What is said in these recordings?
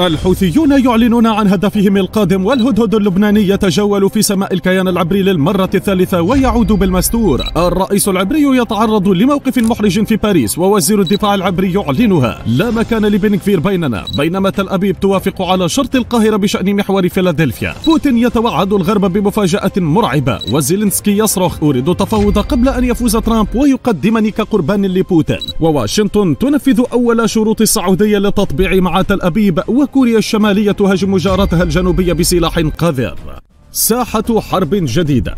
الحوثيون يعلنون عن هدفهم القادم والهدهد اللبناني يتجول في سماء الكيان العبري للمرة الثالثة ويعود بالمستور الرئيس العبري يتعرض لموقف محرج في باريس ووزير الدفاع العبري يعلنها لا مكان لبنكفير بيننا بينما تل أبيب توافق على شرط القاهرة بشأن محور فيلادلفيا بوتين يتوعد الغرب بمفاجأة مرعبة وزيلينسكي يصرخ أريد تفاوض قبل أن يفوز ترامب ويقدمني كقربان لبوتين وواشنطن تنفذ أول شروط السعودية للتطبيع مع تل أبيب وكوريا الشمالية تهاجم جارتها الجنوبية بسلاح قذر ساحة حرب جديدة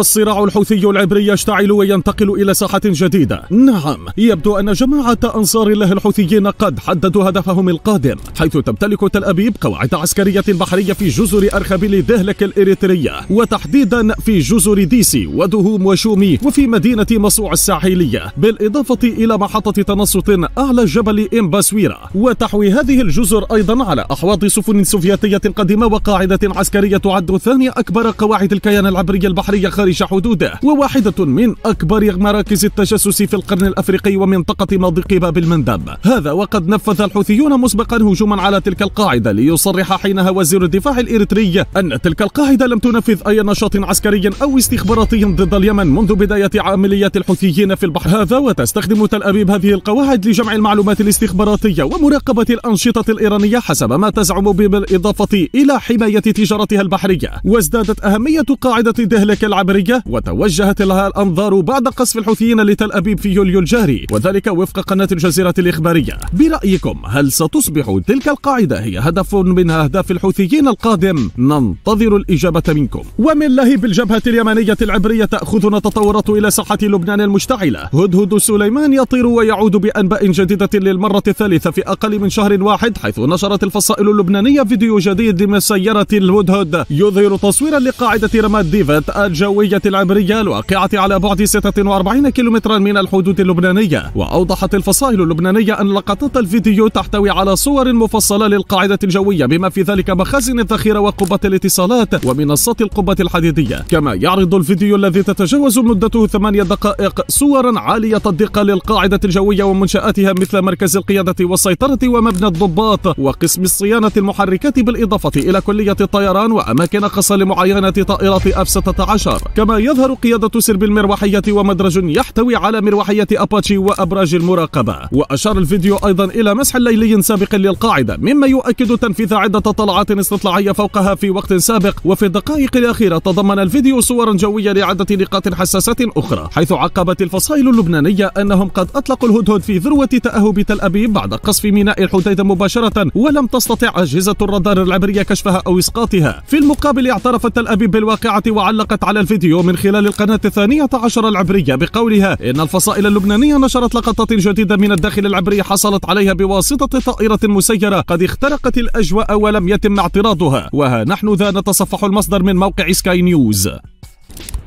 الصراع الحوثي العبري يشتعل وينتقل إلى ساحة جديدة نعم يبدو أن جماعة أنصار الله الحوثيين قد حددوا هدفهم القادم حيث تمتلك تل أبيب قواعد عسكرية بحرية في جزر أرخبيل دهلك الإريترية وتحديدا في جزر ديسي ودهوم وشومي وفي مدينة مصوع الساحلية بالإضافة إلى محطة تنصت أعلى جبل إمباسويرا وتحوي هذه الجزر أيضا على أحواض سفن سوفيتية قديمة وقاعدة عسكرية تعد ثاني أكبر قواعد الكيان العبري البحري خارج حدوده وواحدة من أكبر مراكز التجسس في القرن الأفريقي ومنطقة مضيق باب المندب هذا وقد نفذ الحوثيون مسبقا هجوما على تلك القاعدة ليصرح حينها وزير الدفاع الإريتري أن تلك القاعدة لم تنفذ أي نشاط عسكري أو استخباراتي ضد اليمن منذ بداية عمليات الحوثيين في البحر هذا وتستخدم تل أبيب هذه القواعد لجمع المعلومات الاستخباراتية ومراقبة الأنشطة الإيرانية حسب ما تزعم بالإضافة إلى حماية تجارتها البحرية وازدادت أهمية قاعدة دهلك العبرية الأمريكية وتوجهت لها الأنظار بعد قصف الحوثيين لتل أبيب في يوليو الجاري وذلك وفق قناة الجزيرة الإخبارية برأيكم هل ستصبح تلك القاعدة هي هدف من أهداف الحوثيين القادم ننتظر الإجابة منكم ومن لهيب الجبهة اليمنية العبرية تأخذنا تطورات إلى ساحة لبنان المشتعلة هدهد سليمان يطير ويعود بأنباء جديدة للمرة الثالثة في أقل من شهر واحد حيث نشرت الفصائل اللبنانية فيديو جديد من سيارة الهدهد يظهر تصويرا لقاعدة رماد ديفت الجو الجوية العمرية الواقعة على بعد 46 كيلومترا من الحدود اللبنانية وأوضحت الفصائل اللبنانية أن لقطات الفيديو تحتوي على صور مفصلة للقاعدة الجوية بما في ذلك مخازن الذخيرة وقبة الاتصالات ومنصات القبة الحديدية كما يعرض الفيديو الذي تتجاوز مدته ثمانية دقائق صورا عالية الدقة للقاعدة الجوية ومنشآتها مثل مركز القيادة والسيطرة ومبنى الضباط وقسم الصيانة المحركات بالإضافة إلى كلية الطيران وأماكن خاصة لمعاينة طائرات F-16 كما يظهر قيادة سرب المروحية ومدرج يحتوي على مروحية أباتشي وأبراج المراقبة وأشار الفيديو أيضا إلى مسح ليلي سابق للقاعدة مما يؤكد تنفيذ عدة طلعات استطلاعية فوقها في وقت سابق وفي الدقائق الأخيرة تضمن الفيديو صورا جوية لعدة نقاط حساسة أخرى حيث عقبت الفصائل اللبنانية أنهم قد أطلقوا الهدهد في ذروة تأهب تل أبيب بعد قصف ميناء الحديدة مباشرة ولم تستطع أجهزة الرادار العبرية كشفها أو إسقاطها في المقابل اعترفت تل أبيب بالواقعة وعلقت على الفيديو فيديو من خلال القناة الثانية عشر العبرية بقولها إن الفصائل اللبنانية نشرت لقطات جديدة من الداخل العبري حصلت عليها بواسطة طائرة مسيرة قد اخترقت الأجواء ولم يتم اعتراضها وها نحن ذا نتصفح المصدر من موقع سكاي نيوز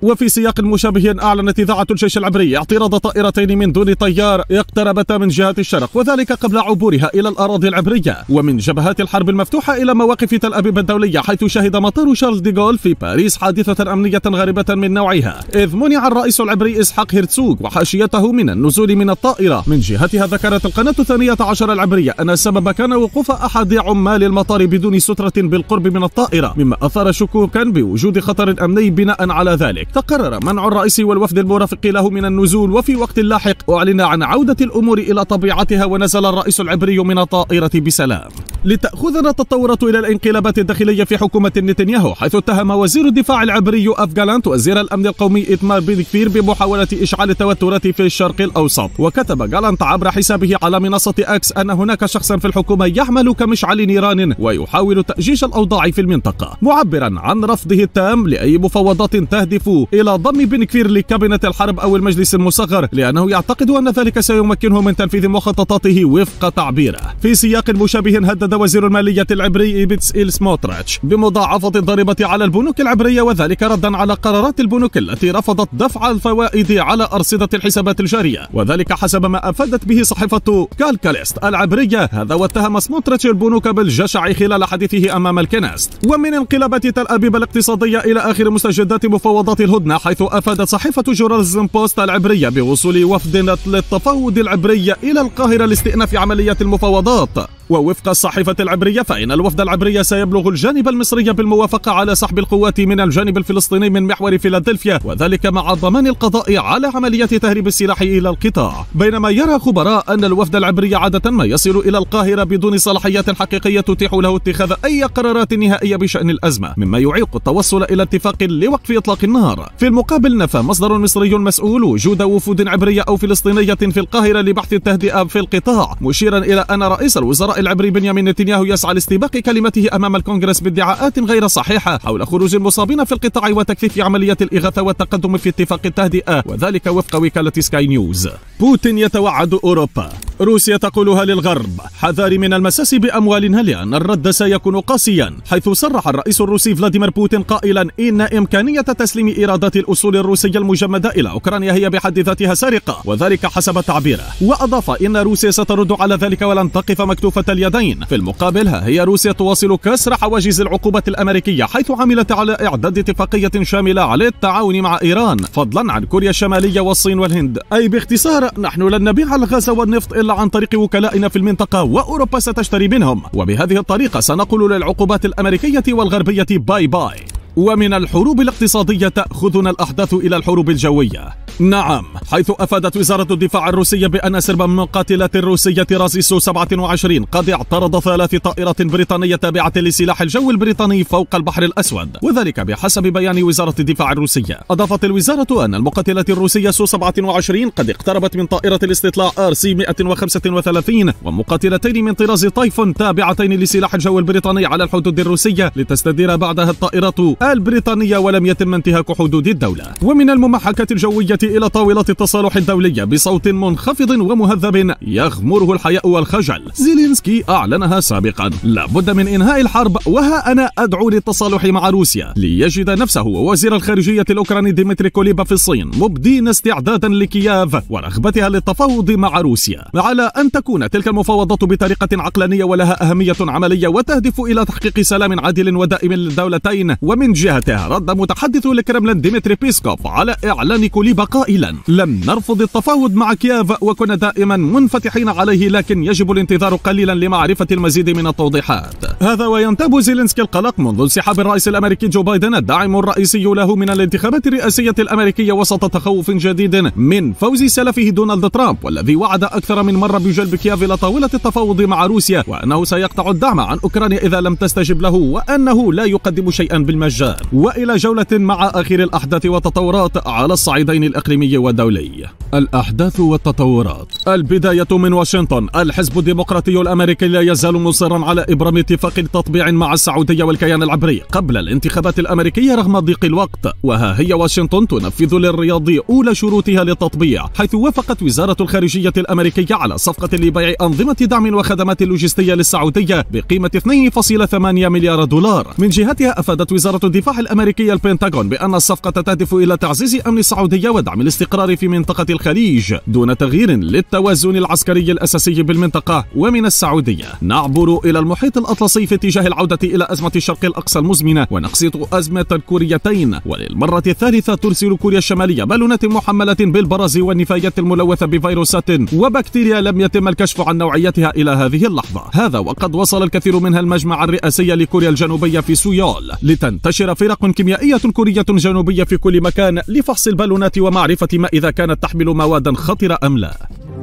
وفي سياق مشابه أعلنت إذاعة الجيش العبري اعتراض طائرتين من دون طيار اقتربتا من جهة الشرق وذلك قبل عبورها إلى الأراضي العبرية ومن جبهات الحرب المفتوحة إلى مواقف تل أبيب الدولية حيث شهد مطار شارل ديغول في باريس حادثة أمنية غريبة من نوعها إذ منع الرئيس العبري إسحاق هرتسوغ وحاشيته من النزول من الطائرة من جهتها ذكرت القناة الثانية عشر العبرية أن السبب كان وقوف أحد عمال المطار بدون سترة بالقرب من الطائرة مما أثار شكوكا بوجود خطر أمني بناء على ذلك تقرر منع الرئيس والوفد المرافق له من النزول وفي وقت لاحق أعلن عن عودة الأمور إلى طبيعتها ونزل الرئيس العبري من الطائرة بسلام لتأخذنا التطورات إلى الانقلابات الداخلية في حكومة نتنياهو حيث اتهم وزير الدفاع العبري أفغالانت وزير الأمن القومي إتمار بن كفير بمحاولة إشعال التوترات في الشرق الأوسط وكتب غالانت عبر حسابه على منصة أكس أن هناك شخصا في الحكومة يحمل كمشعل نيران ويحاول تأجيج الأوضاع في المنطقة معبرا عن رفضه التام لأي مفاوضات تهدف إلى ضم بن كفير لكابينة الحرب أو المجلس المصغر لأنه يعتقد أن ذلك سيمكنه من تنفيذ مخططاته وفق تعبيره في سياق مشابه هدد وزير المالية العبري إيبتس إيل سموتراتش بمضاعفة الضريبة على البنوك العبرية وذلك ردا على قرارات البنوك التي رفضت دفع الفوائد على أرصدة الحسابات الجارية وذلك حسب ما أفادت به صحيفة كالكاليست العبرية هذا واتهم سموتراتش البنوك بالجشع خلال حديثه أمام الكنيست ومن انقلابات تل أبيب الاقتصادية إلى آخر مستجدات مفاوضات الهدنة حيث أفادت صحيفة جورالزم بوست العبرية بوصول وفد للتفاوض العبري إلى القاهرة لاستئناف عمليات المفاوضات ووفق الصحيفة العبرية فإن الوفد العبري سيبلغ الجانب المصري بالموافقة على سحب القوات من الجانب الفلسطيني من محور فيلادلفيا وذلك مع ضمان القضاء على عملية تهريب السلاح إلى القطاع بينما يرى خبراء أن الوفد العبري عادة ما يصل إلى القاهرة بدون صلاحيات حقيقية تتيح له اتخاذ أي قرارات نهائية بشأن الأزمة مما يعيق التوصل إلى اتفاق لوقف إطلاق النار في المقابل نفى مصدر مصري مسؤول وجود وفود عبرية أو فلسطينية في القاهرة لبحث التهدئة في القطاع مشيرا إلى أن رئيس الوزراء الثراء العبري بنيامين نتنياهو يسعى لاستباق كلمته أمام الكونغرس بادعاءات غير صحيحة حول خروج المصابين في القطاع وتكثيف عملية الإغاثة والتقدم في اتفاق التهدئة وذلك وفق وكالة سكاي نيوز بوتين يتوعد أوروبا روسيا تقولها للغرب حذار من المساس بأموالها لأن الرد سيكون قاسيا حيث صرح الرئيس الروسي فلاديمير بوتين قائلا إن إمكانية تسليم إيرادات الأصول الروسية المجمدة إلى أوكرانيا هي بحد ذاتها سرقة وذلك حسب تعبيره وأضاف إن روسيا سترد على ذلك ولن تقف مكتوفة اليدين في المقابل ها هي روسيا تواصل كسر حواجز العقوبة الأمريكية حيث عملت على إعداد اتفاقية شاملة على التعاون مع إيران فضلا عن كوريا الشمالية والصين والهند أي باختصار نحن لن نبيع الغاز والنفط إلا عن طريق وكلائنا في المنطقة وأوروبا ستشتري منهم وبهذه الطريقة سنقول للعقوبات الأمريكية والغربية باي باي ومن الحروب الاقتصادية تأخذنا الأحداث إلى الحروب الجوية نعم حيث أفادت وزارة الدفاع الروسية بأن سرب المقاتلات الروسية رازيسو 27 قد اعترض ثلاث طائرات بريطانية تابعة لسلاح الجو البريطاني فوق البحر الأسود وذلك بحسب بيان وزارة الدفاع الروسية أضافت الوزارة أن المقاتلات الروسية سو 27 قد اقتربت من طائرة الاستطلاع آر سي 135 ومقاتلتين من طراز طيفون تابعتين لسلاح الجو البريطاني على الحدود الروسية لتستدير بعدها الطائرة البريطانية ولم يتم انتهاك حدود الدولة ومن الممحكات الجوية إلى طاولة التصالح الدولية بصوت منخفض ومهذب يغمره الحياء والخجل زيلينسكي أعلنها سابقا لابد من إنهاء الحرب وها أنا أدعو للتصالح مع روسيا ليجد نفسه ووزير الخارجية الأوكراني ديمتري كوليبا في الصين مبدين استعدادا لكييف ورغبتها للتفاوض مع روسيا على أن تكون تلك المفاوضات بطريقة عقلانية ولها أهمية عملية وتهدف إلى تحقيق سلام عادل ودائم للدولتين ومن جهتها رد متحدث الكرملين ديمتري بيسكوف على إعلان كوليبا قائلا لم نرفض التفاوض مع كييف وكنا دائما منفتحين عليه لكن يجب الانتظار قليلا لمعرفة المزيد من التوضيحات هذا وينتاب زيلينسكي القلق منذ انسحاب الرئيس الأمريكي جو بايدن الداعم الرئيسي له من الانتخابات الرئاسية الأمريكية وسط تخوف جديد من فوز سلفه دونالد ترامب والذي وعد أكثر من مرة بجلب كييف إلى طاولة التفاوض مع روسيا وأنه سيقطع الدعم عن أوكرانيا إذا لم تستجب له وأنه لا يقدم شيئا بالمجان وإلى جولة مع آخر الأحداث والتطورات على الصعيدين الإقليمي والدولي الأحداث والتطورات البداية من واشنطن الحزب الديمقراطي الأمريكي لا يزال مصرا على إبرام اتفاق اتفاق تطبيع مع السعودية والكيان العبري قبل الانتخابات الأمريكية رغم ضيق الوقت وها هي واشنطن تنفذ للرياض أولى شروطها للتطبيع حيث وافقت وزارة الخارجية الأمريكية على صفقة لبيع أنظمة دعم وخدمات لوجستية للسعودية بقيمة 2.8 مليار دولار من جهتها أفادت وزارة الدفاع الأمريكية البنتاغون بأن الصفقة تهدف إلى تعزيز أمن السعودية ودعم الاستقرار في منطقة الخليج دون تغيير للتوازن العسكري الأساسي بالمنطقة ومن السعودية نعبر إلى المحيط الأطلسي الصيف اتجاه العودة إلى أزمة الشرق الأقصى المزمنة ونقصد أزمة الكوريتين وللمرة الثالثة ترسل كوريا الشمالية بالونات محملة بالبراز والنفايات الملوثة بفيروسات وبكتيريا لم يتم الكشف عن نوعيتها إلى هذه اللحظة هذا وقد وصل الكثير منها المجمع الرئاسي لكوريا الجنوبية في سويول لتنتشر فرق كيميائية كورية جنوبية في كل مكان لفحص البالونات ومعرفة ما إذا كانت تحمل موادا خطرة أم لا